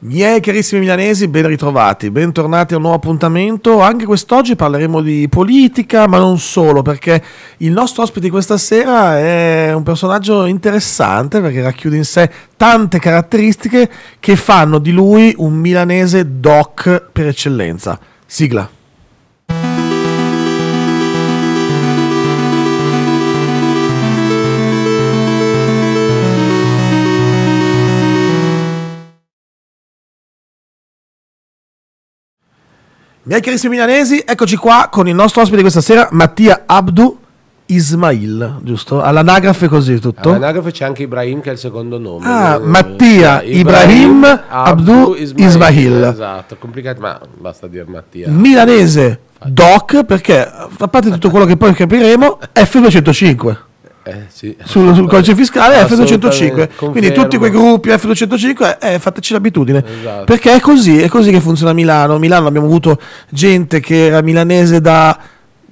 Miei carissimi milanesi, ben ritrovati, bentornati a un nuovo appuntamento. Anche quest'oggi parleremo di politica, ma non solo, perché il nostro ospite di questa sera è un personaggio interessante perché racchiude in sé tante caratteristiche che fanno di lui un milanese doc per eccellenza. Sigla. Miei carissimi milanesi, eccoci qua con il nostro ospite questa sera, Mattia Abdu Ismail, giusto? All'anagrafe così tutto? All'anagrafe c'è anche Ibrahim che è il secondo nome. Ah, eh, Mattia eh, Ibrahim, Ibrahim Abdu Ismail. Ismail. Esatto, complicato, ma basta dire Mattia. Milanese, doc, perché a parte tutto quello che poi capiremo, F205. Eh, sì. sul, sul codice fiscale eh, F205. Quindi tutti quei gruppi F205, eh, fateci l'abitudine. Esatto. Perché è così, è così che funziona Milano. A Milano abbiamo avuto gente che era milanese da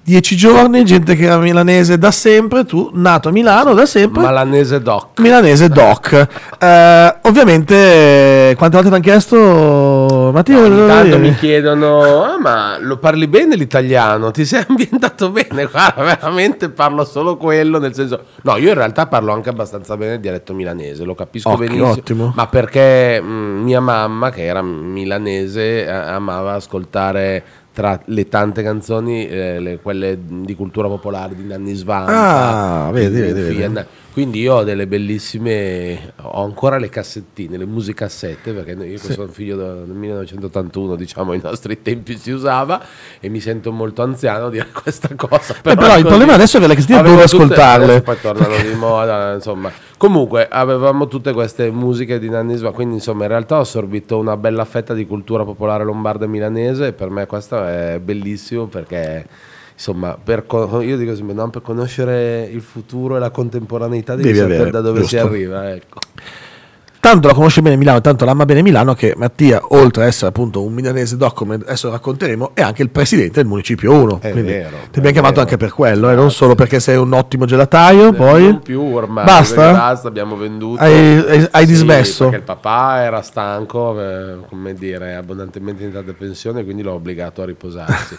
dieci giorni, gente che era milanese da sempre, tu nato a Milano da sempre. Milanese doc. Milanese doc. eh, ovviamente, quante volte ti hanno chiesto, Matteo? No, ogni tanto mi chiedono, ah, ma lo parli bene l'italiano? Ti sei ambientato bene? Guarda, veramente parlo solo quello, nel senso... No, io in realtà parlo anche abbastanza bene il dialetto milanese, lo capisco Occhio, benissimo. Ottimo. Ma perché mh, mm, mia mamma, che era milanese, eh, amava ascoltare tra le tante canzoni, eh, le, quelle di cultura popolare di Nanni Svanta. Ah, vedi, vedi, vedi. Quindi io ho delle bellissime, ho ancora le cassettine, le musicassette, perché io sì. sono figlio del 1981, diciamo, ai nostri tempi si usava e mi sento molto anziano dire questa cosa. Però, eh però il problema adesso è che le cassettine devo ascoltarle. Poi tornano di moda, insomma. Comunque avevamo tutte queste musiche di Nanni Sva, quindi insomma in realtà ho assorbito una bella fetta di cultura popolare lombarda e milanese e per me questo è bellissimo perché insomma, per, io dico sempre, no, per conoscere il futuro e la contemporaneità devi, devi sapere avere, da dove giusto. si arriva. Ecco tanto la conosce bene Milano, tanto l'ama bene Milano che Mattia, oltre ad essere appunto un milanese doc, come adesso racconteremo, è anche il presidente del municipio 1. È quindi vero, ti abbiamo chiamato vero. anche per quello, e eh, non solo perché sei un ottimo gelataio. Beh, poi non più ormai. Basta, basta abbiamo venduto. Hai, hai, hai sì, dismesso. Perché il papà era stanco, eh, come dire, abbondantemente in data pensione, quindi l'ho obbligato a riposarsi.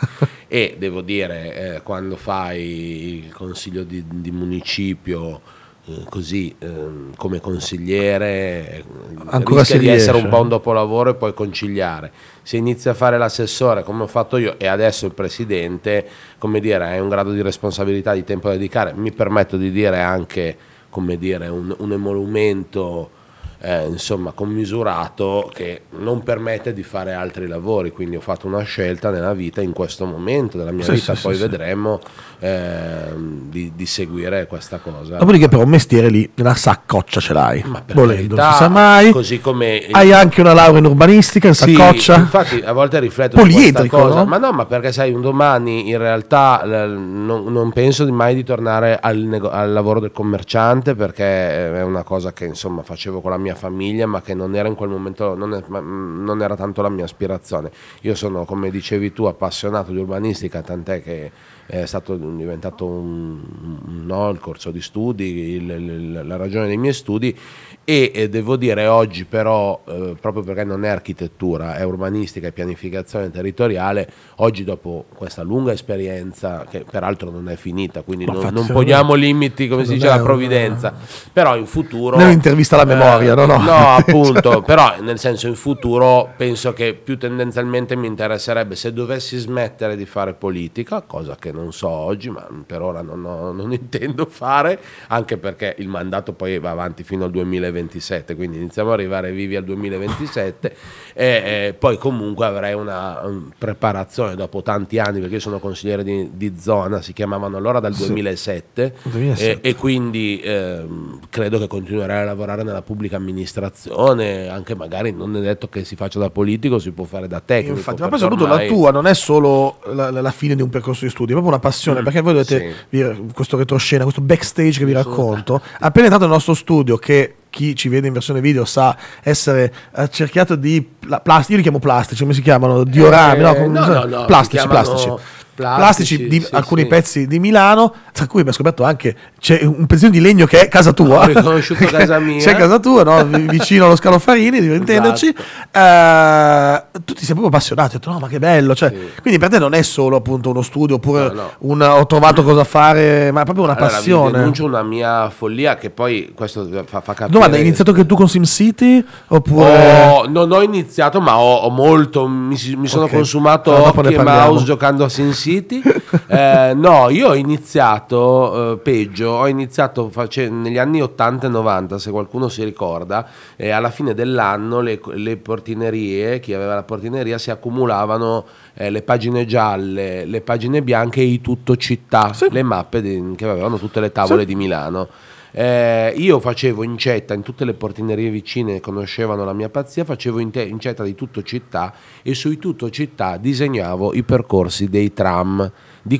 e devo dire, eh, quando fai il consiglio di, di municipio eh, così ehm, come consigliere Ancora rischia di essere un buon dopolavoro e poi conciliare se inizia a fare l'assessore come ho fatto io e adesso il presidente come dire è un grado di responsabilità di tempo da dedicare mi permetto di dire anche come dire un, un emolumento eh, insomma commisurato che non permette di fare altri lavori quindi ho fatto una scelta nella vita in questo momento della mia sì, vita sì, poi sì, vedremo eh, di, di, seguire questa cosa dopodiché però un mestiere lì la saccoccia ce l'hai Ma per volendo verità, non si sa mai così come hai anche una laurea in urbanistica in saccoccia infatti a volte rifletto poliedrico no? ma no ma perché sai un domani in realtà non, non penso mai di tornare al, nego- al lavoro del commerciante perché è una cosa che insomma facevo con la mia mia famiglia, ma che non era in quel momento, non, è, mm, non era tanto la mia aspirazione. Io sono, come dicevi tu, appassionato di urbanistica, tant'è che è stato diventato un, un, no, il corso di studi, il, il, la ragione dei miei studi e, e devo dire oggi però, eh, proprio perché non è architettura, è urbanistica e pianificazione territoriale, oggi dopo questa lunga esperienza, che peraltro non è finita, quindi non, non, poniamo limiti, come si dice, alla provvidenza, una... però in futuro... Noi intervista alla memoria, no? No, appunto, cioè. però nel senso in futuro penso che più tendenzialmente mi interesserebbe se dovessi smettere di fare politica, cosa che non so oggi, ma per ora non, ho, non intendo fare, anche perché il mandato poi va avanti fino al 2027, quindi iniziamo ad arrivare vivi al 2027 e, e poi comunque avrei una, una preparazione dopo tanti anni, perché io sono consigliere di, di zona, si chiamavano allora dal 2007, 2007. E, e, quindi eh, credo che continuerei a lavorare nella pubblica amministrazione amministrazione, anche magari non è detto che si faccia da politico, si può fare da tecnico. Infatti, ma poi soprattutto ormai... la tua non è solo la, la, fine di un percorso di studio, è proprio una passione, mm, perché voi dovete, sì. questo retroscena, questo backstage che vi racconto, appena entrato nel nostro studio che chi ci vede in versione video sa essere eh, cerchiato di plastici, io li chiamo plastici, come si chiamano? Eh, Diorami, eh, no, no, no, plastici, chiamano... plastici plastici, plastici di sì, alcuni sì. pezzi di Milano, tra cui abbiamo scoperto anche c'è un pezzino di legno che è casa tua. Ho riconosciuto casa mia. c'è casa tua, no? vicino allo Scalofarini, diventendoci. Esatto. Uh, tutti siamo proprio appassionato, ho detto no ma che bello, cioè, sì. quindi per te non è solo appunto uno studio oppure no, no. Un, ho trovato cosa fare, ma è proprio una allora, passione. Denuncio una mia follia che poi questo fa, fa capire. Domanda, hai iniziato anche tu con SimCity? Oppure... Oh, non ho iniziato ma ho, ho molto, mi, mi sono okay. consumato allora, e Mouse giocando a SimCity riusciti. Eh, no, io ho iniziato eh, peggio, ho iniziato face- negli anni 80 e 90, se qualcuno si ricorda, eh, alla fine dell'anno le, le, portinerie, chi aveva la portineria, si accumulavano eh, le pagine gialle, le pagine bianche e i tutto città, sì. le mappe di, che avevano tutte le tavole sì. di Milano. Eh, io facevo incetta in tutte le portinerie vicine che conoscevano la mia pazzia, facevo incetta di tutto città e sui tutto città disegnavo i percorsi dei tram.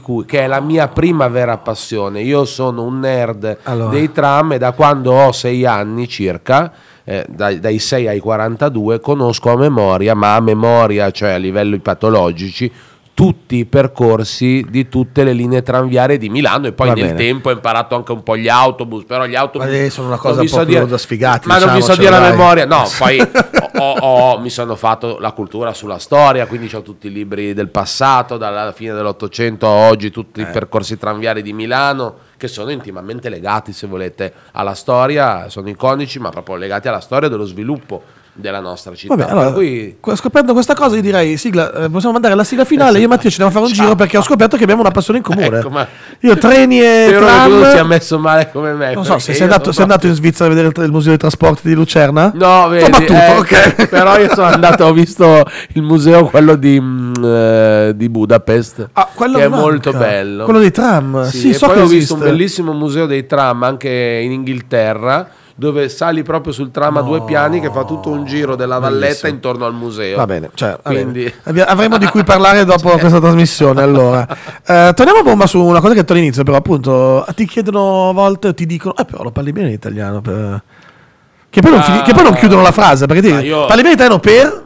Cui, che è la mia prima vera passione. Io sono un nerd allora. dei tram e da quando ho sei anni circa, eh, dai, dai 6 ai 42, conosco a memoria, ma a memoria, cioè a livelli patologici, tutti i percorsi di tutte le linee tranviarie di Milano e poi Va nel bene. tempo ho imparato anche un po' gli autobus, però gli autobus... Ma sono una cosa un so dire, da sfigati. Ma diciamo, non vi so dire la memoria, no, poi ho, ho, mi sono fatto la cultura sulla storia, quindi ho tutti i libri del passato, dalla fine dell'Ottocento a oggi, tutti eh. i percorsi tranviari di Milano, che sono intimamente legati, se volete, alla storia, sono iconici, ma proprio legati alla storia dello sviluppo della nostra città. Vabbè, allora, cui... scoprendo questa cosa, io direi: sigla, eh, possiamo mandare alla sigla finale. Esatto. Io e Mattia ci devo fare un Ciao. giro perché ho scoperto che abbiamo una passione in comune. ecco, io treni e tram. Tu si è messo male come me. Non so se sei andato, sei andato, in Svizzera a vedere il, il, museo dei trasporti di Lucerna. No, vedi, battuto, eh, okay. però io sono andato, ho visto il museo quello di, mh, mm, eh, di Budapest, ah, che è molto bello. Quello dei tram. Sì, sì so poi ho esiste. visto un bellissimo museo dei tram anche in Inghilterra dove sali proprio sul tram a no. due piani che fa tutto un giro della valletta Bellissimo. intorno al museo. Va bene, cioè, Quindi... bene. avremo di cui parlare dopo cioè. questa trasmissione. Allora, eh, torniamo bomba su una cosa che detto all'inizio, però appunto ti chiedono a volte, ti dicono, eh però lo parli bene in italiano. Per... Che, poi ah. fini- che, poi non chiudono la frase, perché ti ah, io... parli bene in italiano per...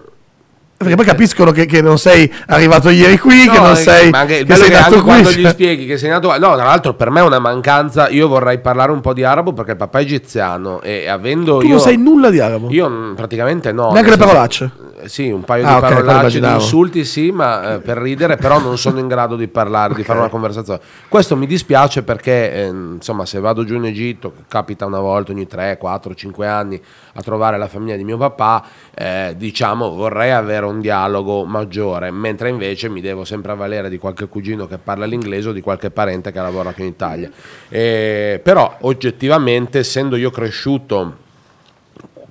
Perché poi capiscono che, che, non sei arrivato ieri qui, no, che non eh, sei. Ma anche, che sei nato anche qui. quando gli spieghi che sei nato. No, tra l'altro, per me è una mancanza. Io vorrei parlare un po' di arabo perché il papà è egiziano. E avendo. Tu io, non sai nulla di arabo? Io mm, praticamente no. Neanche le parolacce. Senso, sì, un paio ah, di okay, parolacce, di insulti, sì, ma eh, per ridere, però non sono in grado di parlare, okay. di fare una conversazione. Questo mi dispiace perché, eh, insomma, se vado giù in Egitto, capita una volta ogni 3, 4, 5 anni a trovare la famiglia di mio papà, eh, diciamo, vorrei avere un dialogo maggiore, mentre invece mi devo sempre avvalere di qualche cugino che parla l'inglese o di qualche parente che lavora qui in Italia. Eh, però, oggettivamente, essendo io cresciuto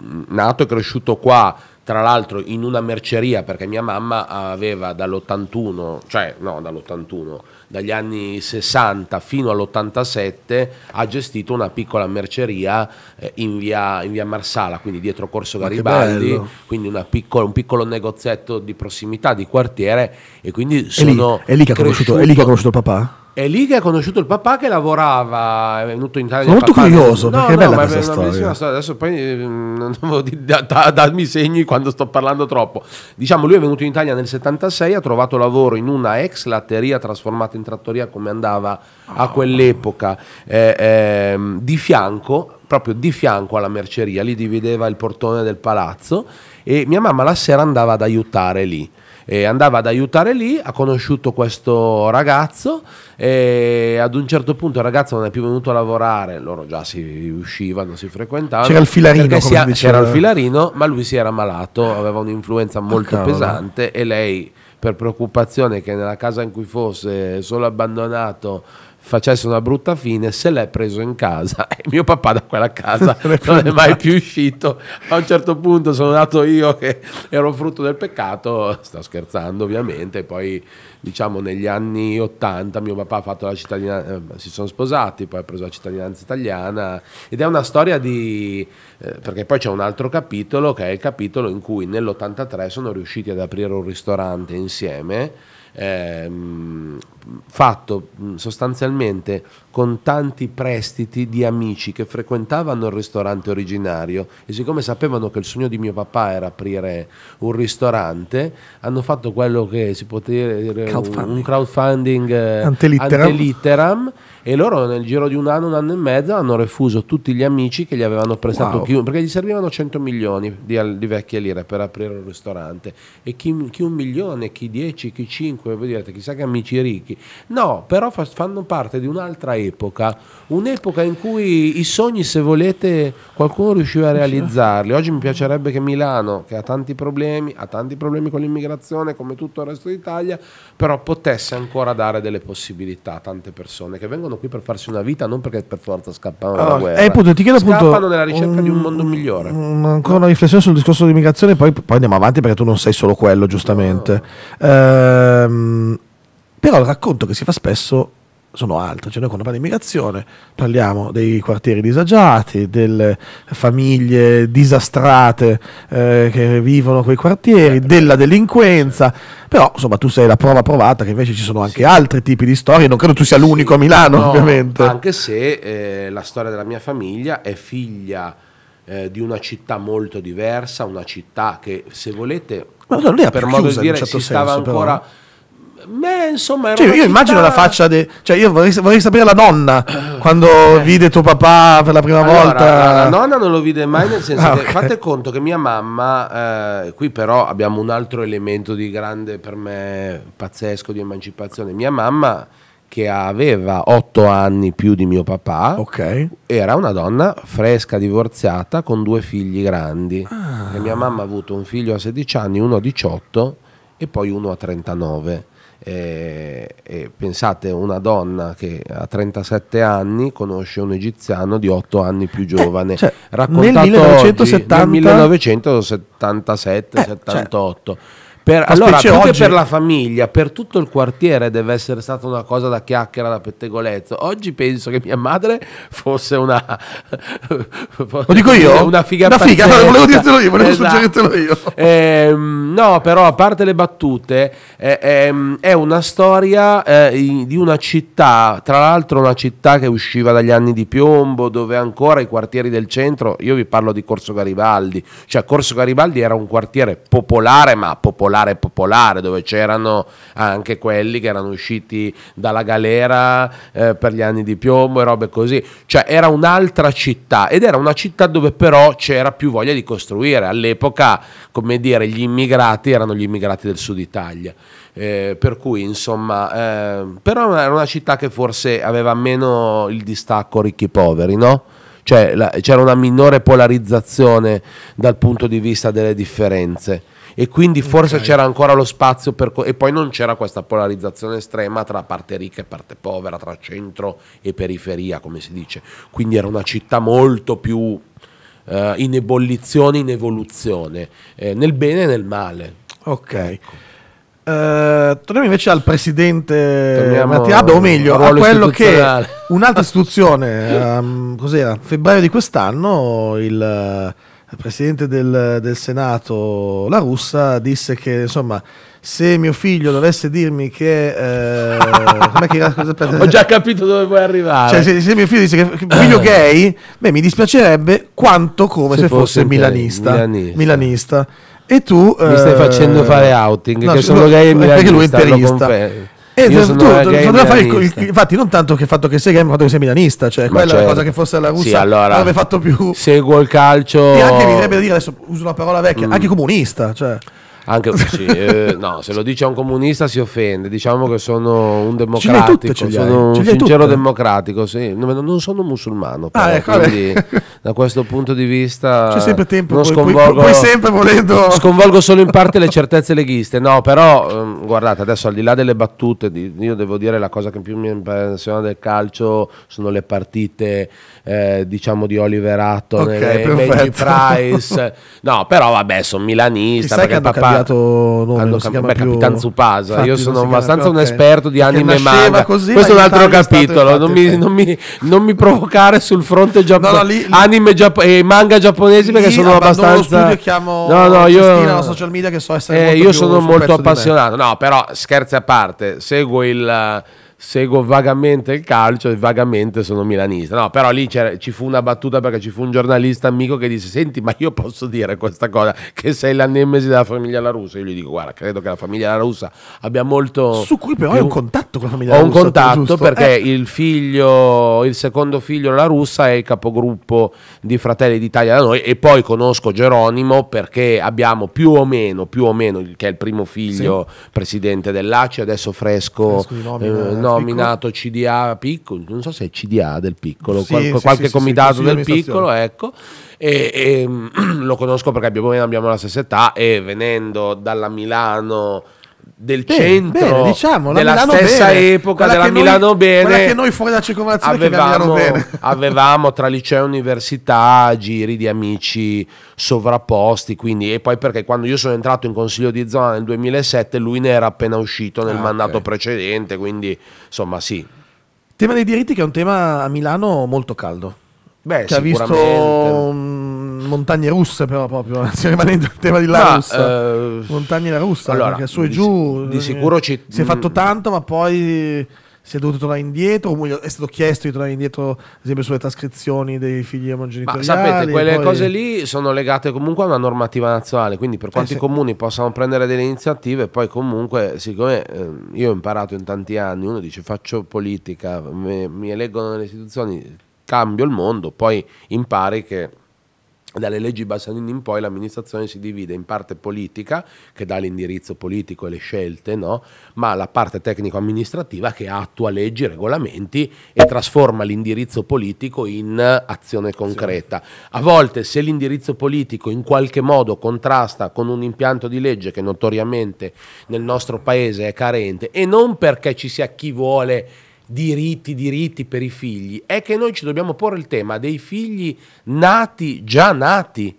nato e cresciuto qua tra l'altro in una merceria perché mia mamma aveva dall'81, cioè no dall'81, dagli anni 60 fino all'87 ha gestito una piccola merceria eh, in via, in via Marsala, quindi dietro Corso Garibaldi, quindi piccola, un piccolo negozietto di prossimità, di quartiere e quindi sono... È lì, è lì che ha conosciuto papà? È lì che ha conosciuto il papà che lavorava, è venuto in Italia. Sono molto papà. curioso, perché no, è bella questa storia. storia. Adesso poi mm, non devo da, da, darmi segni quando sto parlando troppo. Diciamo, lui è venuto in Italia nel 76, ha trovato lavoro in una ex latteria trasformata in trattoria come andava a quell'epoca, eh, eh, di fianco, proprio di fianco alla merceria, lì divideva il portone del palazzo e mia mamma la sera andava ad aiutare lì e andava ad aiutare lì, ha conosciuto questo ragazzo e ad un certo punto il ragazzo non è più venuto a lavorare, loro già si uscivano, si frequentavano. C'era il filarino, si, c'era il filarino ma lui si era malato, aveva un'influenza molto oh, pesante e lei per preoccupazione che nella casa in cui fosse solo abbandonato facesse una brutta fine, se l'è preso in casa e mio papà da quella casa non è mai più uscito. A un certo punto sono nato io che ero frutto del peccato, sto scherzando ovviamente, poi diciamo negli anni 80 mio papà ha fatto la cittadinanza, eh, si sono sposati, poi ha preso la cittadinanza italiana ed è una storia di, eh, perché poi c'è un altro capitolo che è il capitolo in cui nell'83 sono riusciti ad aprire un ristorante insieme Ehm, fatto sostanzialmente con tanti prestiti di amici che frequentavano il ristorante originario e siccome sapevano che il sogno di mio papà era aprire un ristorante, hanno fatto quello che si poteva dire crowdfunding. Eh, un crowdfunding eh, antelitteram. antelitteram e loro nel giro di un anno, un anno e mezzo hanno refuso tutti gli amici che gli avevano prestato wow. chi, perché gli servivano 100 milioni di, di, vecchie lire per aprire un ristorante e chi, chi un milione, chi 10, chi 5, voi direte chissà che amici ricchi. No, però fa, fanno parte di un'altra epoca, un'epoca in cui i sogni, se volete, qualcuno riusciva a realizzarli. Oggi mi piacerebbe che Milano, che ha tanti problemi, ha tanti problemi con l'immigrazione, come tutto il resto d'Italia, però potesse ancora dare delle possibilità a tante persone che vengono qui per farsi una vita, non perché per forza scappano dalla allora, guerra. Eh, appunto, ti chiedo scappano appunto, nella ricerca un, di un mondo migliore. Ancora una riflessione sul discorso dell'immigrazione, poi, poi andiamo avanti perché tu non sei solo quello, giustamente. No. Ehm, però il racconto che si fa spesso sono altre, cioè noi quando parliamo di immigrazione parliamo dei quartieri disagiati, delle famiglie disastrate eh, che vivono quei quartieri, certo. della delinquenza, però insomma tu sei la prova provata che invece ci sono anche sì. altri tipi di storie, non credo tu sia l'unico sì, a Milano no, ovviamente. Anche se eh, la storia della mia famiglia è figlia eh, di una città molto diversa, una città che se volete... Ma non era per modo di dire certo si senso, stava ancora... Però eh. Beh, insomma, cioè, io città... immagino la faccia de... cioè, io vorrei, vorrei, sapere la nonna eh, quando eh. vide tuo papà per la prima allora, volta. La, la, nonna non lo vide mai, nel senso ah, che okay. fate conto che mia mamma, eh, qui però abbiamo un altro elemento di grande per me pazzesco di emancipazione. Mia mamma che aveva otto anni più di mio papà, okay. era una donna fresca, divorziata, con due figli grandi. Ah. mia mamma ha avuto un figlio a 16 anni, uno a 18 e poi uno a 39 e, e pensate, una donna che a 37 anni conosce un egiziano di 8 anni più eh, giovane, cioè, eh, cioè, raccontato nel, 1970... oggi, nel 1977-78. cioè per, allora, più oggi... che per la famiglia, per tutto il quartiere deve essere stata una cosa da chiacchiera da pettegolezzo. Oggi penso che mia madre fosse una. Lo dico io? Una figa. Una figa, no, volevo dirtelo io, volevo esatto. suggerirtelo io. Eh, no, però a parte le battute, eh, eh, è una storia eh, di una città, tra l'altro una città che usciva dagli anni di piombo, dove ancora i quartieri del centro, io vi parlo di Corso Garibaldi, cioè Corso Garibaldi era un quartiere popolare, ma popolare popolare popolare, dove c'erano anche quelli che erano usciti dalla galera eh, per gli anni di piombo e robe così. Cioè era un'altra città ed era una città dove però c'era più voglia di costruire. All'epoca, come dire, gli immigrati erano gli immigrati del sud Italia. Eh, per cui insomma, eh, però era una città che forse aveva meno il distacco ricchi-poveri, no? Cioè la, c'era una minore polarizzazione dal punto di vista delle differenze e quindi forse okay. c'era ancora lo spazio per co- e poi non c'era questa polarizzazione estrema tra parte ricca e parte povera, tra centro e periferia, come si dice. Quindi era una città molto più eh, in ebollizione, in evoluzione, eh, nel bene e nel male. Ok. Ecco. Uh, torniamo invece al presidente torniamo Mattiado, ah, o meglio, a quello che un'altra istituzione, um, cos'era, febbraio di quest'anno, il presidente del, del, Senato, la russa, disse che insomma se mio figlio dovesse dirmi che... Eh, che Ho già capito dove vuoi arrivare. Cioè, se, se, mio figlio disse che figlio eh. gay, beh, mi dispiacerebbe quanto come se, se fosse, milanista, milanista. milanista. E tu... Mi stai eh, facendo fare outing, no, che sono no, gay e milanista. Perché lui è interista. Eh, tu, fare il, infatti, non tanto che fatto che sei game, ma quanto che sei milanista, cioè ma quella certo. è la certo. cosa che fosse alla russa sì, allora, avrebbe fatto più. Seguo il calcio. E anche mi direbbe dire adesso uso una parola vecchia, mm. anche comunista. Cioè. Anche sì, eh, no, se lo dice a un comunista si offende. Diciamo che sono un democratico, tutte, sono un sincero tutte. democratico. Sì. non sono musulmano, ah, però, ah, ecco, quindi da questo punto di vista c'è sempre tempo. Non poi, sconvolgo, poi, sempre volendo... sconvolgo solo in parte le certezze leghiste. No, però ehm, guardate adesso, al di là delle battute, io devo dire la cosa che più mi impressiona del calcio sono le partite, eh, diciamo, di Oliver Atton okay, eh, e Price. No, però vabbè, sono milanista Chissà perché papà cambiato nome, hanno cam- beh, Capitan Zupasa. Io sono abbastanza più, un okay. esperto di anime e manga. Così, Questo è un altro capitolo. Non mi, non, mi, non mi, provocare sul fronte giapponese. No, no, lì, anime giappo- e manga giapponesi perché sono abbastanza. Lo chiamo no, no, io, Cristina, social media che so essere eh, Io sono molto appassionato. No, però scherzi a parte, seguo il seguo vagamente il calcio e vagamente sono milanista. No, però lì ci fu una battuta perché ci fu un giornalista amico che disse: Senti, ma io posso dire questa cosa che sei la nemesi della famiglia La Russa? Io gli dico: Guarda, credo che la famiglia La Russa abbia molto. Su cui però hai un contatto con la famiglia La Russa. Ho un contatto perché eh. il figlio, il secondo figlio La Russa è il capogruppo di Fratelli d'Italia da noi e poi conosco Geronimo perché abbiamo più o meno, più o meno, che è il primo figlio sì. presidente dell'ACI, adesso fresco. fresco di nomina, eh, no, nominato CDA piccolo, non so se è CDA del piccolo, sì, qualche, sì, qualche sì, comitato del piccolo, ecco, e, e lo conosco perché abbiamo, abbiamo la stessa età e venendo dalla Milano del bene, centro bene, diciamo, della Milano stessa bene. epoca quella della Milano noi, Bene che noi fuori da circonvallazione avevamo, avevamo tra liceo e università giri di amici sovrapposti quindi e poi perché quando io sono entrato in consiglio di zona nel 2007 lui ne era appena uscito nel ah, mandato okay. precedente quindi insomma sì il tema dei diritti che è un tema a Milano molto caldo Beh, che ha visto montagne russe, però proprio, eh, rimanendo il tema di la Russia. Uh, eh, montagne la Russia, allora, perché su e di, giù. Eh, di sicuro ci... Si è fatto mm. tanto, ma poi si è dovuto tornare indietro, o è stato chiesto di tornare indietro, ad esempio, sulle trascrizioni dei figli e omogenitoriali. Ma sapete, quelle poi... cose lì sono legate comunque a una normativa nazionale, quindi per quanti eh, sì. comuni possano prendere delle iniziative, poi comunque, siccome ehm, io ho imparato in tanti anni, uno dice faccio politica, mi, mi eleggono nelle istituzioni, cambio il mondo, poi impari che dalle leggi Bassanini in poi l'amministrazione si divide in parte politica, che dà l'indirizzo politico e le scelte, no? ma la parte tecnico-amministrativa che attua leggi, regolamenti e trasforma l'indirizzo politico in azione concreta. A volte se l'indirizzo politico in qualche modo contrasta con un impianto di legge che notoriamente nel nostro paese è carente, e non perché ci sia chi vuole diritti, diritti per i figli, è che noi ci dobbiamo porre il tema dei figli nati, già nati,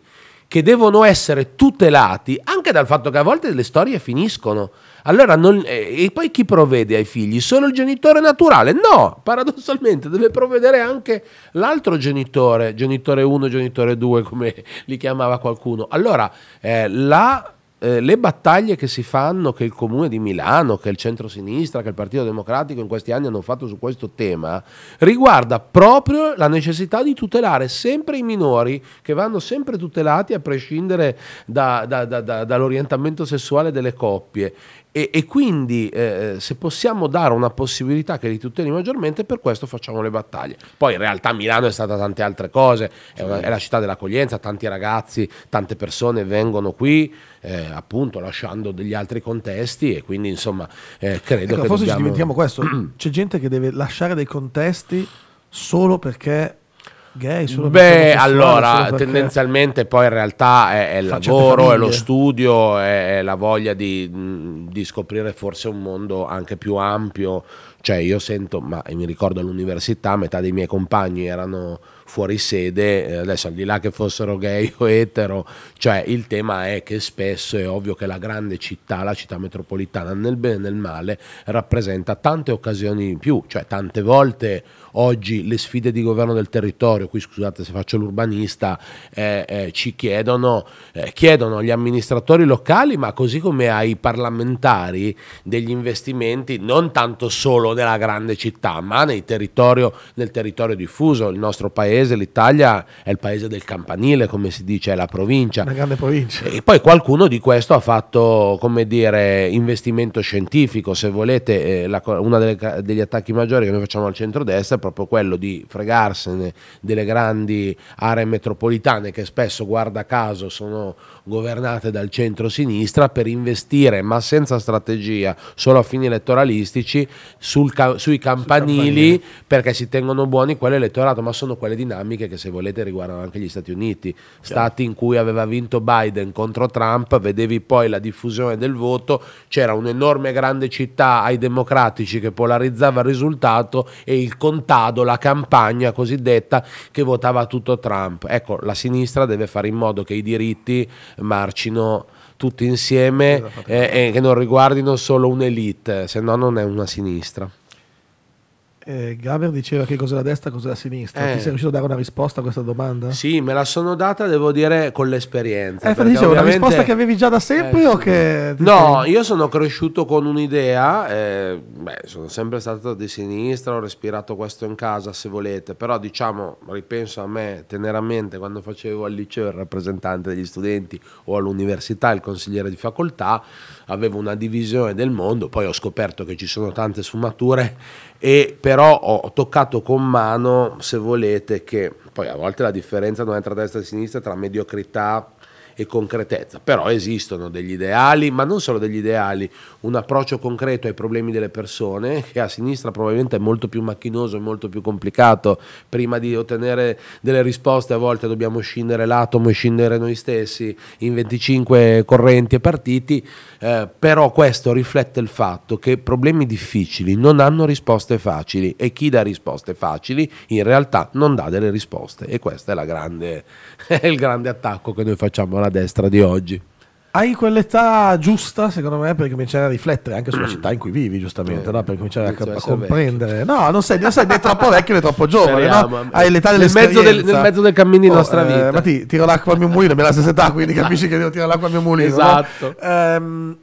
che devono essere tutelati anche dal fatto che a volte le storie finiscono. Allora non, eh, e poi chi provvede ai figli? Solo il genitore naturale? No, paradossalmente deve provvedere anche l'altro genitore, genitore 1, genitore 2, come li chiamava qualcuno. Allora eh, la eh, le battaglie che si fanno, che il Comune di Milano, che il centro-sinistra, che il Partito Democratico in questi anni hanno fatto su questo tema, riguarda proprio la necessità di tutelare sempre i minori, che vanno sempre tutelati a prescindere da, da, da, dall'orientamento sessuale delle coppie. E, e quindi eh, se possiamo dare una possibilità che li tuteli maggiormente, per questo facciamo le battaglie. Poi in realtà Milano è stata tante altre cose, è, una, è la città dell'accoglienza, tanti ragazzi, tante persone vengono qui, eh, appunto lasciando degli altri contesti e quindi insomma eh, credo ecco, che... Forse dobbiamo... ci dimentichiamo questo, c'è gente che deve lasciare dei contesti solo perché gay? Solo Beh, allora, solo tendenzialmente poi in realtà è, è il lavoro, è lo studio, è, è la voglia di, di, scoprire forse un mondo anche più ampio. Cioè io sento, ma mi ricordo all'università, metà dei miei compagni erano fuori sede, eh, adesso al di là che fossero gay o etero, cioè il tema è che spesso è ovvio che la grande città, la città metropolitana nel bene e nel male rappresenta tante occasioni in più, cioè tante volte oggi le sfide di governo del territorio, qui scusate se faccio l'urbanista, eh, eh, ci chiedono, eh, chiedono agli amministratori locali ma così come ai parlamentari degli investimenti non tanto solo nella grande città ma territorio, nel territorio diffuso, il nostro paese paese, l'Italia è il paese del campanile, come si dice, è la provincia. Una grande provincia. E poi qualcuno di questo ha fatto, come dire, investimento scientifico, se volete, eh, uno degli attacchi maggiori che noi facciamo al centro-destra è proprio quello di fregarsene delle grandi aree metropolitane che spesso, guarda caso, sono governate dal centro-sinistra per investire, ma senza strategia, solo a fini elettoralistici, sul, sui campanili, campanili perché si tengono buoni quell'elettorato, ma sono quelle dinamiche che se volete riguardano anche gli Stati Uniti, Chiaro. stati in cui aveva vinto Biden contro Trump, vedevi poi la diffusione del voto, c'era un'enorme grande città ai democratici che polarizzava il risultato e il contado, la campagna cosiddetta che votava tutto Trump. Ecco, la sinistra deve fare in modo che i diritti marcino tutti insieme e eh, eh, che non riguardino solo un'elite, se no non è una sinistra. Eh, Gaber diceva che cos'è la destra e cos'è la sinistra. Eh. Ti sei riuscito a dare una risposta a questa domanda? Sì, me la sono data, devo dire, con l'esperienza. Eh, dicevo, ovviamente... una risposta che avevi già da sempre eh, o sì. che... No, io sono cresciuto con un'idea, eh, beh, sono sempre stato di sinistra, ho respirato questo in casa se volete, però diciamo, ripenso a me teneramente quando facevo al liceo il rappresentante degli studenti o all'università il consigliere di facoltà, avevo una divisione del mondo, poi ho scoperto che ci sono tante sfumature e però ho toccato con mano, se volete, che poi a volte la differenza non è tra destra e sinistra, tra mediocrità e concretezza. Però esistono degli ideali, ma non solo degli ideali, un approccio concreto ai problemi delle persone, che a sinistra probabilmente è molto più macchinoso e molto più complicato. Prima di ottenere delle risposte a volte dobbiamo scindere l'atomo e scindere noi stessi in 25 correnti e partiti, eh, però questo riflette il fatto che problemi difficili non hanno risposte facili e chi dà risposte facili in realtà non dà delle risposte e questo è, grande, è il grande attacco che noi facciamo alla destra di oggi. Hai quell'età giusta, secondo me, per cominciare a riflettere anche sulla mm. città in cui vivi, giustamente, eh, no? per cominciare a, a, comprendere. Vecchio. No, non sei, non sei né troppo vecchio né troppo giovane. No? Hai l'età nel mezzo, del, nel mezzo del camminino oh, nostra eh, vita. Eh, ma ti tiro l'acqua al mio mulino, me la stessa età, quindi capisci che devo tirare l'acqua al mio mulino. Esatto. No? Ehm,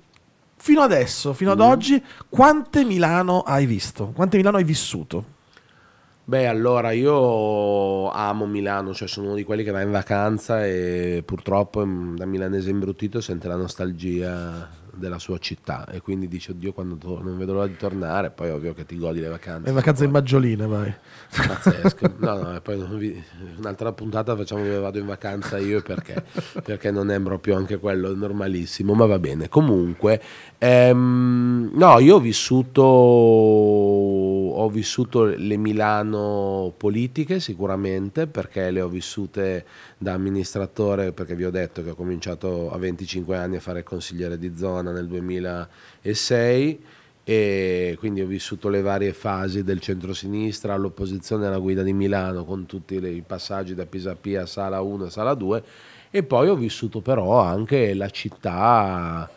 fino adesso, fino ad mm. oggi, quante Milano hai visto? Quante Milano hai vissuto? Beh, allora io amo Milano, cioè sono uno di quelli che va in vacanza e purtroppo da milanese imbruttito sente la nostalgia della sua città e quindi dice oddio quando torno, non vedo l'ora di tornare, poi ovvio che ti godi le vacanze. Le vacanze in Maggiolina vai. Pazzesco. No, no, e poi vi... un'altra puntata facciamo dove vado in vacanza io e perché, perché non è proprio anche quello normalissimo, ma va bene. Comunque, ehm, no, io ho vissuto ho vissuto le Milano politiche sicuramente perché le ho vissute da amministratore perché vi ho detto che ho cominciato a 25 anni a fare consigliere di zona nel 2006 e quindi ho vissuto le varie fasi del centro-sinistra all'opposizione alla guida di Milano con tutti i passaggi da Pisapia a Sala 1 e Sala 2 e poi ho vissuto però anche la città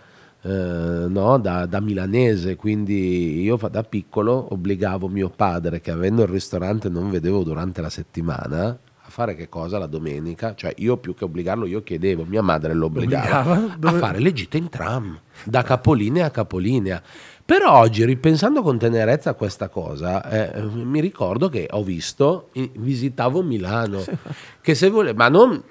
eh, no? da, da, milanese, quindi io da piccolo obbligavo mio padre, che avendo il ristorante non vedevo durante la settimana, a fare che cosa la domenica? Cioè io più che obbligarlo, io chiedevo, mia madre lo obbligava Dove... a fare le gite in tram, da capolinea a capolinea. Però oggi, ripensando con tenerezza a questa cosa, eh, mi ricordo che ho visto, visitavo Milano, che se voleva, ma non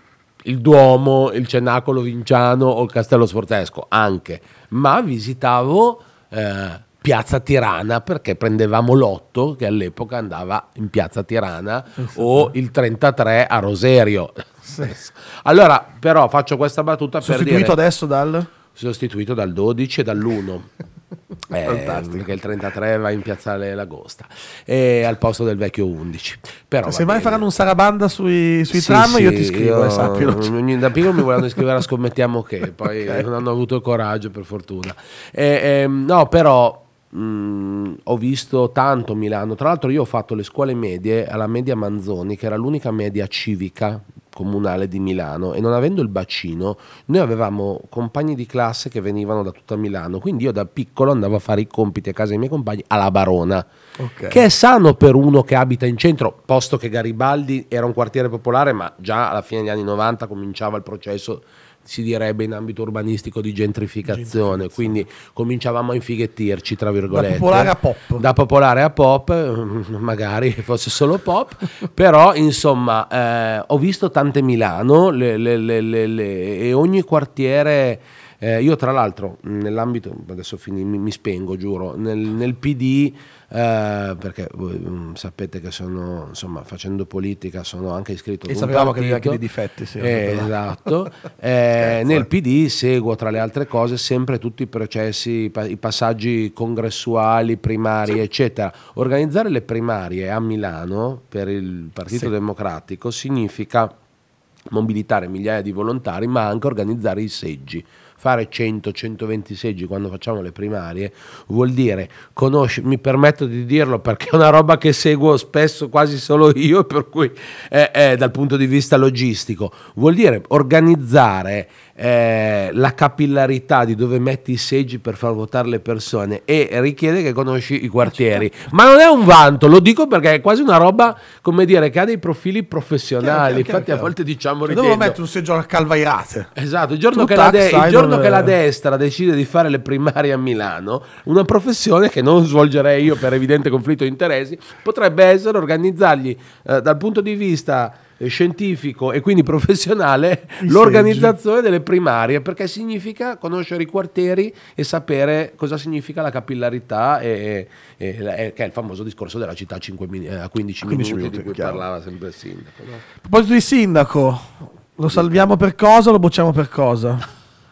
il Duomo, il Cenacolo Vinciano o il Castello Sfortesco, anche, ma visitavo eh, Piazza Tirana perché prendevamo l'otto che all'epoca andava in Piazza Tirana esatto. o il 33 a Roserio. Sì. Allora, però faccio questa battuta Sostituito per dire adesso dal sostituito dal 12 e dall'1. Eh, perché il 33 va in piazzale Lagosta e al posto del vecchio 11 Però se mai bene. faranno un sarabanda sui, sui sì, tram sì, io ti scrivo io, eh, sappilo da primo mi volevano iscrivere a scommettiamo che poi okay. non hanno avuto il coraggio per fortuna eh, eh, no però Mm, ho visto tanto Milano. Tra l'altro, io ho fatto le scuole medie alla media Manzoni, che era l'unica media civica comunale di Milano e non avendo il bacino, noi avevamo compagni di classe che venivano da tutta Milano, quindi io da piccolo andavo a fare i compiti a casa dei miei compagni alla Barona, okay. che è sano per uno che abita in centro, posto che Garibaldi era un quartiere popolare, ma già alla fine degli anni 90 cominciava il processo si direbbe in ambito urbanistico di gentrificazione, gentrificazione. quindi cominciavamo a infighettirci tra virgolette. Da popolare a pop. Da popolare a pop, magari fosse solo pop, però insomma eh, ho visto tante Milano le, le, le, e ogni quartiere eh, io tra l'altro nell'ambito, adesso fini, mi, mi, spengo giuro, nel, nel PD, eh, perché voi mm, sapete che sono, insomma, facendo politica sono anche iscritto a sappiamo sapevamo partito, che anche dei difetti. Sì, eh, esatto. Eh, nel eh. PD seguo tra le altre cose sempre tutti i processi, i passaggi congressuali, primari, sì. eccetera. Organizzare le primarie a Milano per il Partito sì. Democratico significa mobilitare migliaia di volontari, ma anche organizzare i seggi fare 100-120 seggi quando facciamo le primarie vuol dire conosci, mi permetto di dirlo perché è una roba che seguo spesso quasi solo io, per cui eh, eh, dal punto di vista logistico, vuol dire organizzare eh, la capillarità di dove metti i seggi per far votare le persone e richiede che conosci i quartieri. Certo. Ma non è un vanto, lo dico perché è quasi una roba, come dire, che ha dei profili professionali. Chiaro, chiaro, Infatti chiaro. a volte diciamo ridendo. Dove metto un seggio alla Calvairate? Esatto, il giorno, che la, il giorno che la destra decide di fare le primarie a Milano, una professione che non svolgerei io per evidente conflitto di interessi, potrebbe essere organizzargli eh, dal punto di vista eh, scientifico e quindi professionale I l'organizzazione seggi. delle primarie, perché significa conoscere i quartieri e sapere cosa significa la capillarità, e, e, e, che è il famoso discorso della città a, 15, 15 minuti, minuti, di cui chiaro. parlava sempre il sindaco. No? A proposito di sindaco, lo salviamo per cosa o lo bocciamo per cosa?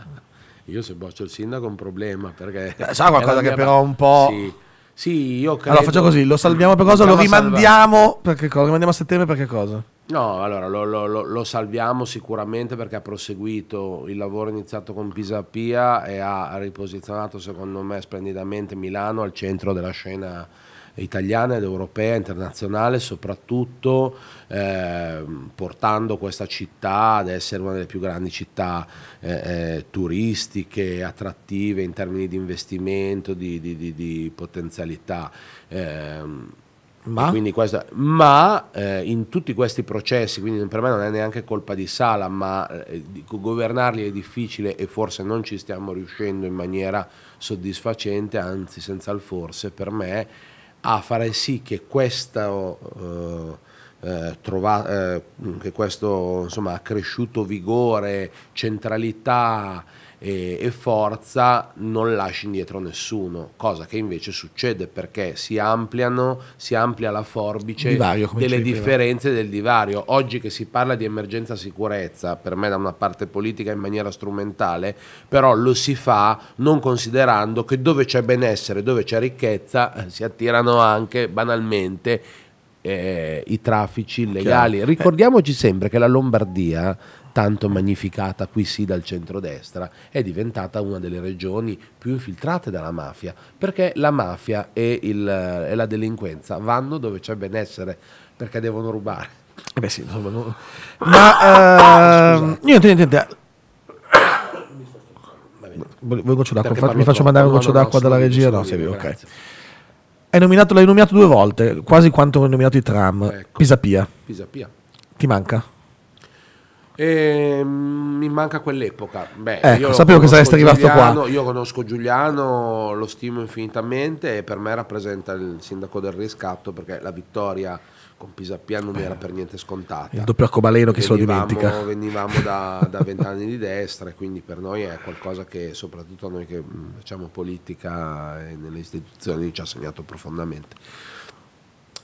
Io se boccio il sindaco è un problema, perché... Eh, sa qualcosa che però un po'... Sì. Sì, io credo. Allora facciamo così, lo salviamo per cosa? Lo rimandiamo, per che cosa? lo rimandiamo a settembre per che cosa? No, allora lo, lo, lo, salviamo sicuramente perché ha proseguito il lavoro iniziato con Pisapia e ha riposizionato secondo me splendidamente Milano al centro della scena italiana ed europea, internazionale, soprattutto eh, portando questa città ad essere una delle più grandi città eh, eh, turistiche, attrattive in termini di investimento, di, di, di, di potenzialità. Ehm, ma, questa, ma eh, in tutti questi processi, quindi per me non è neanche colpa di Sala, ma eh, governarli è difficile e forse non ci stiamo riuscendo in maniera soddisfacente, anzi senza il forse, per me a fare sì che questo, eh, eh trova, eh, che questo insomma, accresciuto vigore, centralità, e, e forza non lasci indietro nessuno, cosa che invece succede perché si ampliano, si amplia la forbice divario, delle differenze del divario. Oggi che si parla di emergenza sicurezza, per me da una parte politica in maniera strumentale, però lo si fa non considerando che dove c'è benessere, dove c'è ricchezza, eh, si attirano anche banalmente eh, i traffici illegali. Eh, Ricordiamoci sempre che la Lombardia tanto magnificata qui sì dal centrodestra, è diventata una delle regioni più infiltrate dalla mafia, perché la mafia e, il, e la delinquenza vanno dove c'è benessere, perché devono rubare. Eh beh sì, insomma, no. Ma uh, ah, io ehm, niente, niente. Vuoi Mi faccio mandare un goccio d'acqua dalla regia? No, sei ok. Nominato, l'hai nominato due volte, quasi quanto ho nominato i tram. Ecco. Pisapia. Pisapia. Ti manca? E, ehm, mi manca quell'epoca. Beh, ecco, sapevo che sareste arrivato qua. Io conosco Giuliano, lo stimo infinitamente e per me rappresenta il sindaco del riscatto perché la vittoria con Pisapia non Beh, era eh. per niente scontata. Il doppio accobaleno che se lo dimentica. Venivamo da vent'anni di destra e quindi per noi è qualcosa che soprattutto a noi che mm, facciamo politica e eh, nelle istituzioni ci ha segnato profondamente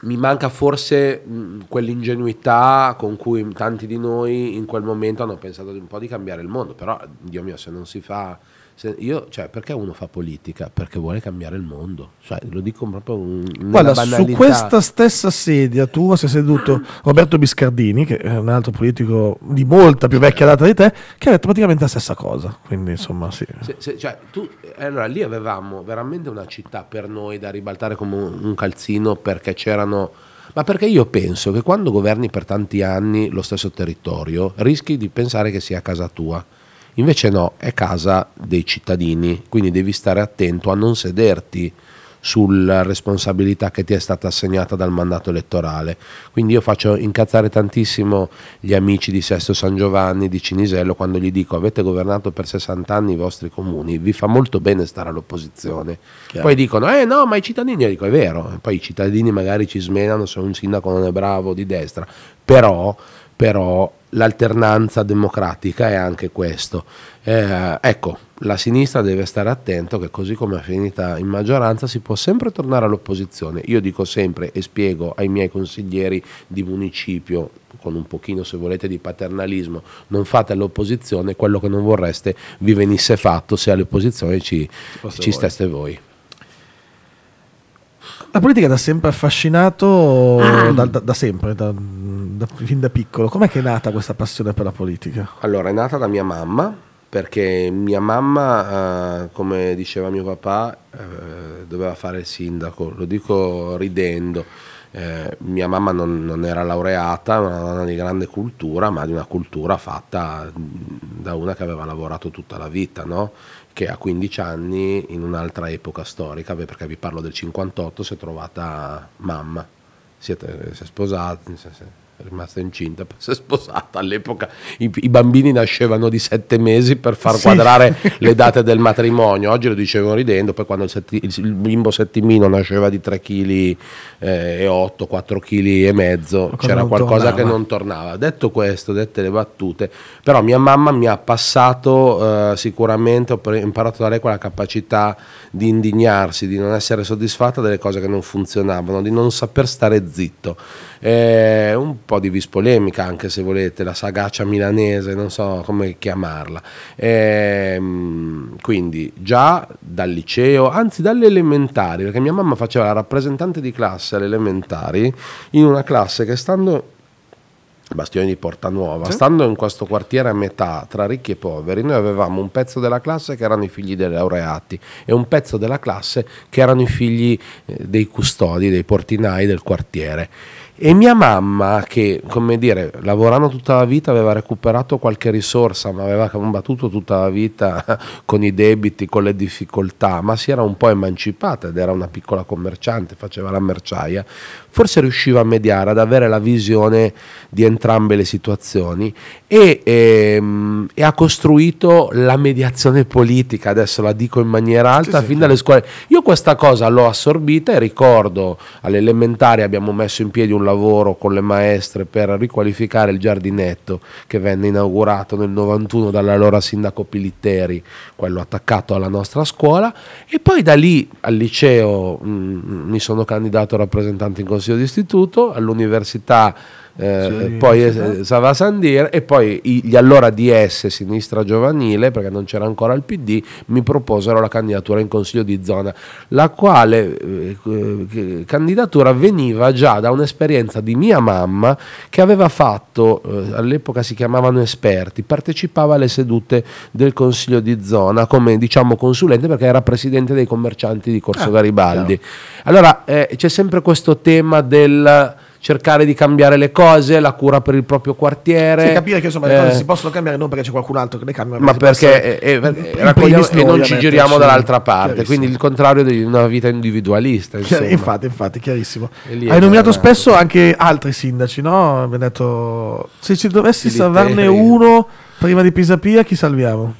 mi manca forse mh, mm, quell'ingenuità con cui tanti di noi in quel momento hanno pensato di un po' di cambiare il mondo, però Dio mio se non si fa se io, cioè, perché uno fa politica? Perché vuole cambiare il mondo. Cioè, lo dico proprio un, Guarda, su questa stessa sedia tua si è seduto Roberto Biscardini, che è un altro politico di molta più vecchia data di te, che ha detto praticamente la stessa cosa. Quindi, insomma, sì. Se, se, cioè, tu, allora, lì avevamo veramente una città per noi da ribaltare come un, un calzino perché c'erano ma perché io penso che quando governi per tanti anni lo stesso territorio rischi di pensare che sia casa tua. Invece no, è casa dei cittadini, quindi devi stare attento a non sederti sulla responsabilità che ti è stata assegnata dal mandato elettorale. Quindi io faccio incazzare tantissimo gli amici di Sesto San Giovanni, di Cinisello, quando gli dico avete governato per 60 anni i vostri comuni, vi fa molto bene stare all'opposizione. Chiaro. Poi dicono, eh no, ma i cittadini, io dico è vero, e poi i cittadini magari ci smenano se un sindaco non è bravo di destra, però, però l'alternanza democratica è anche questo. Eh, ecco, la sinistra deve stare attento che così come è finita in maggioranza si può sempre tornare all'opposizione. Io dico sempre e spiego ai miei consiglieri di municipio, con un pochino se volete di paternalismo, non fate all'opposizione quello che non vorreste vi venisse fatto se all'opposizione ci, ci steste voi. La politica ti ha sempre affascinato, ah. da, da, da, sempre, da, fin da piccolo. Com'è che è nata questa passione per la politica? Allora, è nata da mia mamma, perché mia mamma, eh, come diceva mio papà, eh, doveva fare il sindaco, lo dico ridendo. Eh, mia mamma non, non, era laureata, una donna di grande cultura, ma di una cultura fatta mm, da una che aveva lavorato tutta la vita, no? che a 15 anni, in un'altra epoca storica, perché vi parlo del 58, si è trovata mamma, si è, si è sposata, si è, rimasta incinta, poi si è sposata. All'epoca i, i, bambini nascevano di sette mesi per far sì. quadrare le date del matrimonio. Oggi lo dicevano ridendo, poi quando il, setti, il bimbo settimino nasceva di 3 kg eh, e 8, 4 kg e mezzo, c'era qualcosa tornava. che non tornava. Detto questo, dette le battute, però mia mamma mi ha passato eh, sicuramente, ho imparato da lei quella capacità di indignarsi, di non essere soddisfatta delle cose che non funzionavano, di non saper stare zitto. Eh, un po' po' di vis anche se volete, la sagacia milanese, non so come chiamarla. E, ehm, quindi già dal liceo, anzi dalle elementari, perché mia mamma faceva la rappresentante di classe alle elementari in una classe che stando Bastioni di Portanuova, sì. stando in questo quartiere a metà tra ricchi e poveri, noi avevamo un pezzo della classe che erano i figli dei laureati e un pezzo della classe che erano i figli eh, dei custodi, dei portinai del quartiere. E mia mamma, che come dire, lavorando tutta la vita aveva recuperato qualche risorsa, ma aveva combattuto tutta la vita con i debiti, con le difficoltà, ma si era un po' emancipata ed era una piccola commerciante, faceva la merciaia, forse riusciva a mediare, ad avere la visione di entrambe le situazioni e, ehm, e ha costruito la mediazione politica, adesso la dico in maniera alta, sì, fin sì. dalle scuole. Io questa cosa l'ho assorbita e ricordo all'elementare abbiamo messo in piedi un lavoro con le maestre per riqualificare il giardinetto che venne inaugurato nel 91 dall'allora sindaco Pilitteri, quello attaccato alla nostra scuola e poi da lì al liceo mh, mm, mm, mi sono candidato rappresentante in consiglio consiglio di all'università eh, poi eh, Sava Sandir e poi gli allora DS Sinistra Giovanile, perché non c'era ancora il PD, mi proposero la candidatura in consiglio di zona, la quale eh, eh, candidatura veniva già da un'esperienza di mia mamma che aveva fatto, eh, all'epoca si chiamavano esperti, partecipava alle sedute del consiglio di zona come diciamo consulente perché era presidente dei commercianti di Corso ah, Garibaldi. Chiaro. Allora c'è sempre questo tema del cercare di cambiare le cose, la cura per il proprio quartiere. Sì, capire che insomma, le cose eh. si possono cambiare non perché c'è qualcun altro che le cambia, ma perché e, e, eh, eh, e non ci giriamo dall'altra parte, quindi il contrario di una vita individualista. Insomma. Infatti, infatti, chiarissimo. Hai nominato spesso anche altri sindaci, no? Mi detto se ci dovessi Siliteri. salvarne uno prima di Pisapia, chi salviamo?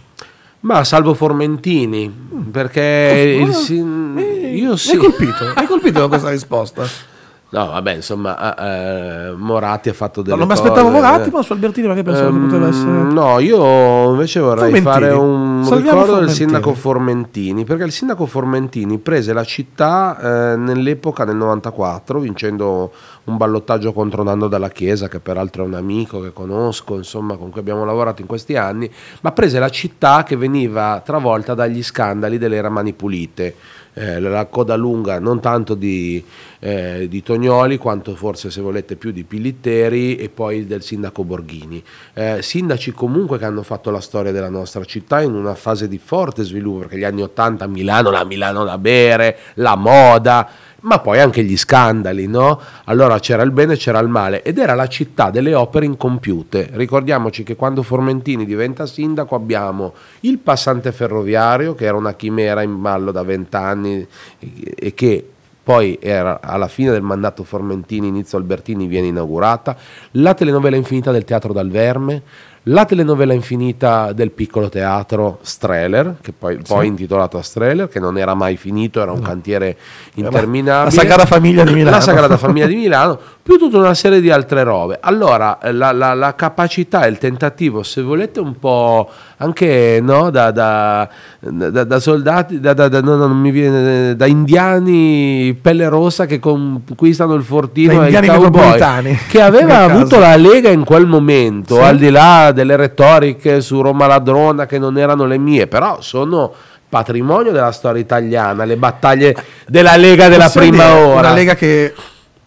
Ma salvo Formentini, perché oh, il sin... eh, io sì. hai colpito, hai colpito con questa risposta. No, vabbè, insomma, ah, eh, Moratti ha fatto delle no, non mi aspettavo eh. Moratti, ma su Albertini perché pensavo um, che ehm, poteva essere... No, io invece vorrei Formentini. fare un Salviamo ricordo Formentini. del sindaco Formentini, perché il sindaco Formentini prese la città eh, nell'epoca del 94, vincendo un ballottaggio contro Nando Dalla Chiesa, che peraltro è un amico che conosco, insomma, con cui abbiamo lavorato in questi anni, ma prese la città che veniva travolta dagli scandali delle ramani pulite eh, la coda lunga non tanto di, eh, di, Tognoli quanto forse se volete più di Pilitteri e poi del sindaco Borghini. Eh, sindaci comunque che hanno fatto la storia della nostra città in una fase di forte sviluppo perché gli anni 80 Milano, la Milano da bere, la moda, ma poi anche gli scandali, no? Allora c'era il bene, e c'era il male ed era la città delle opere incompiute. Ricordiamoci che quando Formentini diventa sindaco abbiamo il passante ferroviario che era una chimera in ballo da vent'anni e che poi era alla fine del mandato Formentini, inizio Albertini, viene inaugurata, la telenovela infinita del Teatro dal Verme, la telenovela infinita del piccolo teatro Streller, che poi, sì. poi intitolata Streller, che non era mai finito, era un no. cantiere eh, interminabile. La Sagrada Famiglia di Milano. La Sagrada Famiglia di Milano, più tutta una serie di altre robe. Allora, la, la, la capacità il tentativo, se volete, un po' anche no, da, da, da, da, soldati, no, no, viene, da, indiani pelle rossa che conquistano il fortino e i cowboy, che aveva avuto la Lega in quel momento, sì. al di là delle retoriche su Roma ladrona che non erano le mie, però sono patrimonio della storia italiana, le battaglie della Lega della Possiamo prima dire, ora. Una Lega che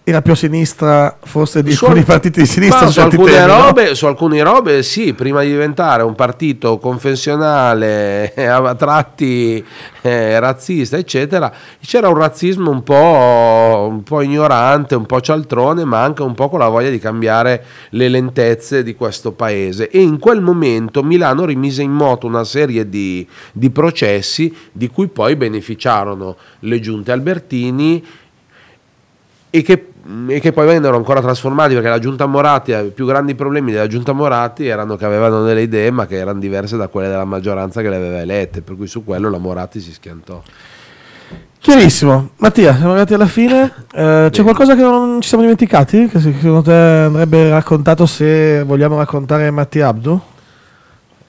era più a sinistra forse di su alcuni partiti di sinistra no, su, alcune temi, robe, no? su alcune robe sì prima di diventare un partito confessionale a tratti eh, razzista eccetera c'era un razzismo un po', un po' ignorante un po' cialtrone ma anche un po' con la voglia di cambiare le lentezze di questo paese e in quel momento Milano rimise in moto una serie di, di processi di cui poi beneficiarono le giunte Albertini e che Mm, e che poi vennero ancora trasformati perché la giunta Moratti, i più grandi problemi della giunta Moratti erano che avevano delle idee ma che erano diverse da quelle della maggioranza che le aveva elette, per cui su quello la Moratti si schiantò. Chiarissimo, Mattia, siamo arrivati alla fine. Eh, c'è qualcosa che non ci siamo dimenticati? Che secondo te andrebbe raccontato se vogliamo raccontare Mattia Abdu?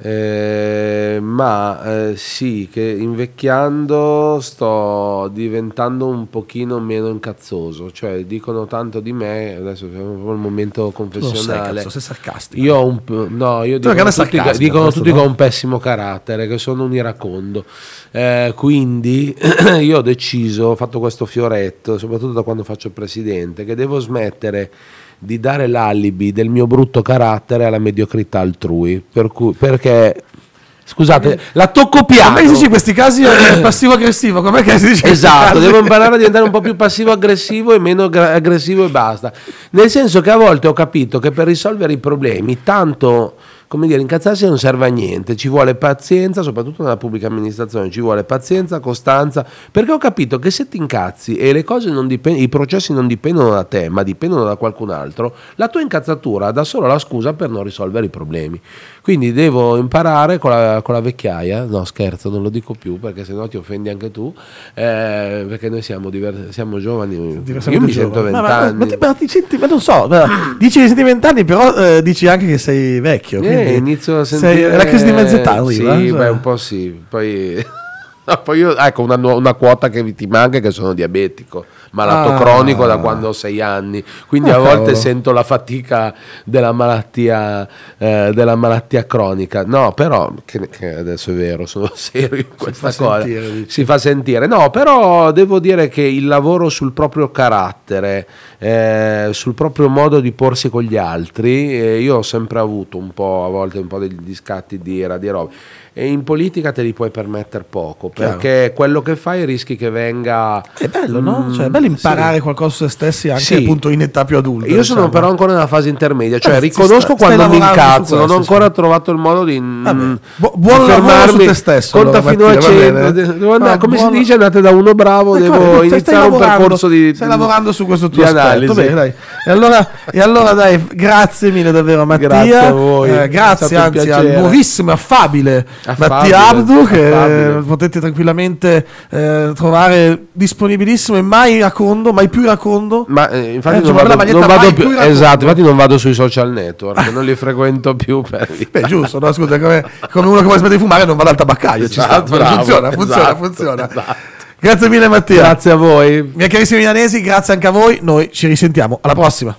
Eh, ma eh, sì, che invecchiando sto diventando un pochino meno incazzoso, cioè dicono tanto di me, adesso è proprio il momento confessionale. Tu sei, cazzo, sei sarcastico. Io, un, no, io dicono, tutti, sarcastico, dicono tutti no? che ho un pessimo carattere, che sono un iracondo. Eh, quindi io ho deciso, ho fatto questo fioretto, soprattutto da quando faccio presidente, che devo smettere di dare l'alibi del mio brutto carattere alla mediocrità altrui. Per cui, perché Scusate, la tocco piano. Come si in questi casi eh, passivo-aggressivo? Com'è che si dice? Esatto, devo imparare a diventare un po' più passivo-aggressivo e meno aggressivo e basta. Nel senso che a volte ho capito che per risolvere i problemi, tanto come dire, incazzarsi non serve a niente, ci vuole pazienza, soprattutto nella pubblica amministrazione, ci vuole pazienza, costanza, perché ho capito che se ti incazzi e le cose non dipendono, i processi non dipendono da te, ma dipendono da qualcun altro, la tua incazzatura dà solo la scusa per non risolvere i problemi. Quindi devo imparare con la, con la vecchiaia, no scherzo, non lo dico più perché sennò ti offendi anche tu, eh, perché noi siamo, diver- siamo giovani, io mi sento vent'anni. Ma, ma, ma, ma, non so, dici che senti vent'anni, però eh, dici anche che sei vecchio. Eh, eh, inizio a sentire sei, la crisi di mezz'età sì eh? beh cioè. un po' sì poi, no, poi io, ecco una, una, quota che ti manca che sono diabetico malato ah. cronico da quando ho sei anni, quindi oh, a volte cavolo. sento la fatica della malattia, eh, della malattia cronica. No, però, che, che adesso è vero, sono serio in questa si cosa. Sentire, si fa sentire. No, però devo dire che il lavoro sul proprio carattere, eh, sul proprio modo di porsi con gli altri, eh, io ho sempre avuto un po', a volte un po' degli scatti di ira, di roba e in politica te li puoi permettere poco, perché Chiaro. quello che fai rischi che venga... È bello, no? Mm, cioè, è bello imparare sì. qualcosa su se stessi anche sì. appunto in età più adulta. Io diciamo. sono però ancora nella fase intermedia, cioè eh, riconosco sta, quando mi incazzo, non ho ancora sì. trovato il modo di... Vabbè. Bu- buon lavoro su te stesso. Conta allora, fino a 100. Ah, andare, ah, come buono. si dice, andate da uno bravo, eh, devo guarda, iniziare un percorso di... Stai lavorando su questo tuo aspetto. Bene, dai. E allora, e allora dai, grazie mille davvero Mattia. Grazie a voi. Eh, grazie anzi al nuovissimo, affabile Affabile, Mattia Abdu che affabile. Eh, potete tranquillamente eh, trovare disponibilissimo e mai racondo, mai più racondo. Ma eh, infatti eh, non, vado, non vado più, più esatto, infatti non vado sui social network, non li frequento più per Beh, giusto, no, scusa, come, come uno che vuole smettere di fumare non vado al tabaccaio, esatto, ci sta, esatto, bravo, funziona, funziona, esatto, funziona. Esatto. Grazie mille Mattia. Grazie a voi. Miei carissimi milanesi, grazie anche a voi. Noi ci risentiamo alla prossima.